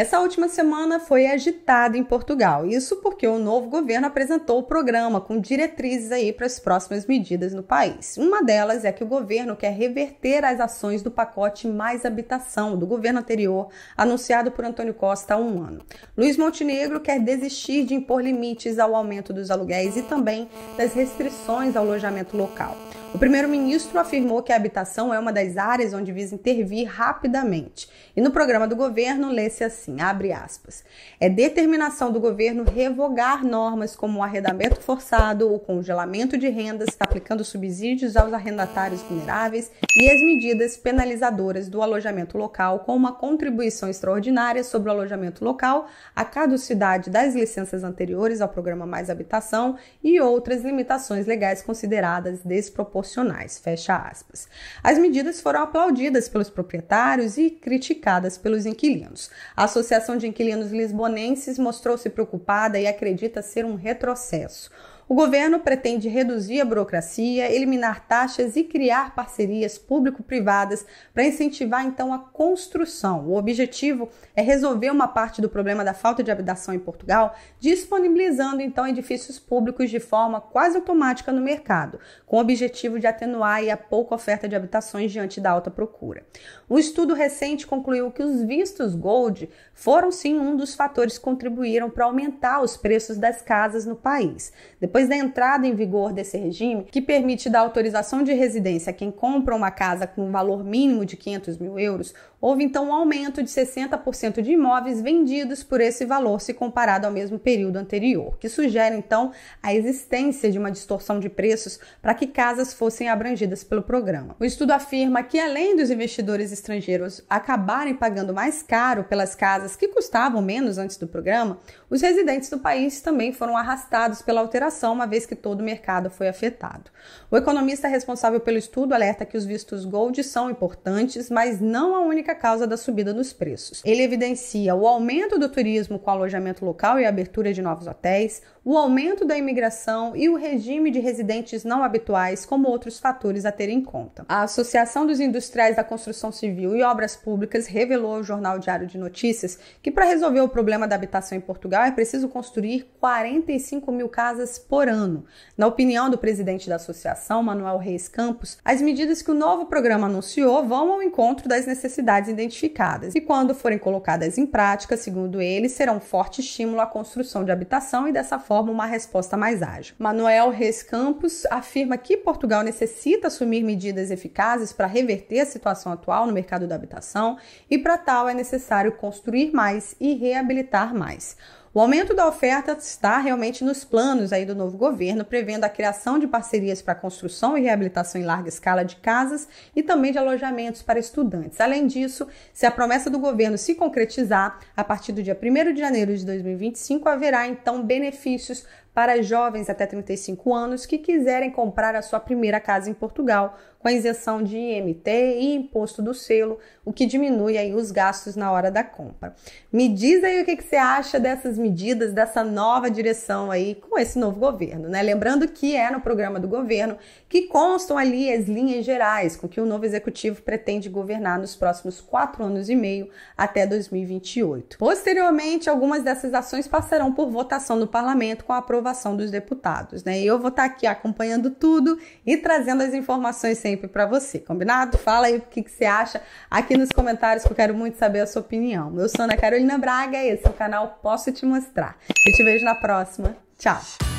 Essa última semana foi agitada em Portugal, isso porque o novo governo apresentou o programa com diretrizes aí para as próximas medidas no país. Uma delas é que o governo quer reverter as ações do pacote Mais Habitação do governo anterior, anunciado por Antônio Costa há um ano. Luiz Montenegro quer desistir de impor limites ao aumento dos aluguéis e também das restrições ao alojamento local. O primeiro-ministro afirmou que a habitação é uma das áreas onde visa intervir rapidamente. E no programa do governo lê-se assim, abre aspas, é determinação do governo revogar normas como o arrendamento forçado, o congelamento de rendas, tá aplicando subsídios aos arrendatários vulneráveis e as medidas penalizadoras do alojamento local com uma contribuição extraordinária sobre o alojamento local, a caducidade das licenças anteriores ao programa Mais Habitação e outras limitações legais consideradas desproporcionais proporcionais. Fecha aspas. As medidas foram aplaudidas pelos proprietários e criticadas pelos inquilinos. A Associação de Inquilinos Lisbonenses mostrou-se preocupada e acredita ser um retrocesso. O governo pretende reduzir a burocracia, eliminar taxas e criar parcerias público-privadas para incentivar então a construção. O objetivo é resolver uma parte do problema da falta de habitação em Portugal, disponibilizando então edifícios públicos de forma quase automática no mercado, com o objetivo de atenuar a pouca oferta de habitações diante da alta procura. Um estudo recente concluiu que os vistos gold foram sim um dos fatores que contribuíram para aumentar os preços das casas no país. Depois depois da entrada em vigor desse regime, que permite dar autorização de residência a quem compra uma casa com um valor mínimo de 500 mil euros, houve então um aumento de 60% de imóveis vendidos por esse valor se comparado ao mesmo período anterior, que sugere então a existência de uma distorção de preços para que casas fossem abrangidas pelo programa. O estudo afirma que além dos investidores estrangeiros acabarem pagando mais caro pelas casas que custavam menos antes do programa, os residentes do país também foram arrastados pela alteração uma vez que todo o mercado foi afetado. O economista responsável pelo estudo alerta que os vistos gold são importantes, mas não a única causa da subida dos preços. Ele evidencia o aumento do turismo com alojamento local e abertura de novos hotéis, o aumento da imigração e o regime de residentes não habituais como outros fatores a ter em conta. A Associação dos Industriais da Construção Civil e Obras Públicas revelou ao Jornal Diário de Notícias que para resolver o problema da habitação em Portugal é preciso construir 45 mil casas por por ano. Na opinião do presidente da associação, Manuel Reis Campos, as medidas que o novo programa anunciou vão ao encontro das necessidades identificadas e, quando forem colocadas em prática, segundo ele, serão um forte estímulo à construção de habitação e, dessa forma, uma resposta mais ágil. Manuel Reis Campos afirma que Portugal necessita assumir medidas eficazes para reverter a situação atual no mercado da habitação e, para tal, é necessário construir mais e reabilitar mais. O aumento da oferta está realmente nos planos aí do novo governo, prevendo a criação de parcerias para construção e reabilitação em larga escala de casas e também de alojamentos para estudantes. Além disso, se a promessa do governo se concretizar, a partir do dia 1 de janeiro de 2025 haverá então benefícios para jovens até 35 anos que quiserem comprar a sua primeira casa em Portugal, com a isenção de IMT e imposto do selo, o que diminui aí os gastos na hora da compra. Me diz aí o que, que você acha dessas medidas, dessa nova direção aí com esse novo governo, né? Lembrando que é no programa do governo que constam ali as linhas gerais com que o novo executivo pretende governar nos próximos quatro anos e meio até 2028. Posteriormente, algumas dessas ações passarão por votação no parlamento com a aprovação aprovação dos deputados, né? E eu vou estar tá aqui acompanhando tudo e trazendo as informações sempre para você, combinado? Fala aí o que, que, você acha aqui nos comentários que eu quero muito saber a sua opinião. Eu sou Ana Carolina Braga, esse é o canal Posso Te Mostrar. Eu te vejo na próxima. Tchau!